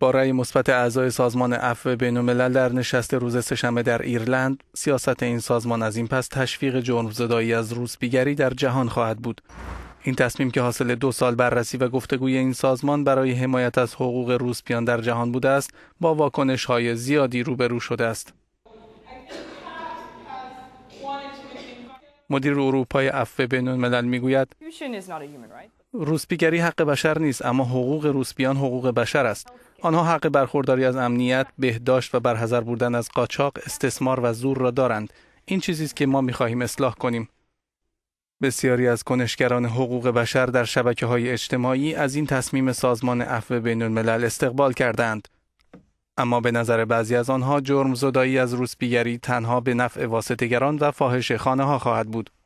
با رأی مثبت اعضای سازمان عفو بینالملل در نشست روز سهشنبه در ایرلند سیاست این سازمان از این پس تشویق زدایی از روسبیگری در جهان خواهد بود این تصمیم که حاصل دو سال بررسی و گفتگوی این سازمان برای حمایت از حقوق روسپیان در جهان بوده است با واکنش های زیادی روبرو شده است مدیر اروپای عفو بین الملل میگوید روسپیگری حق بشر نیست اما حقوق روسپیان حقوق بشر است آنها حق برخورداری از امنیت، بهداشت و برحضر بودن از قاچاق، استثمار و زور را دارند. این چیزی است که ما خواهیم اصلاح کنیم. بسیاری از کنشگران حقوق بشر در شبکه های اجتماعی از این تصمیم سازمان عفو بین الملل استقبال کردند. اما به نظر بعضی از آنها جرم زدایی از روسپیگری تنها به نفع واسطگران و فاحش خانه ها خواهد بود.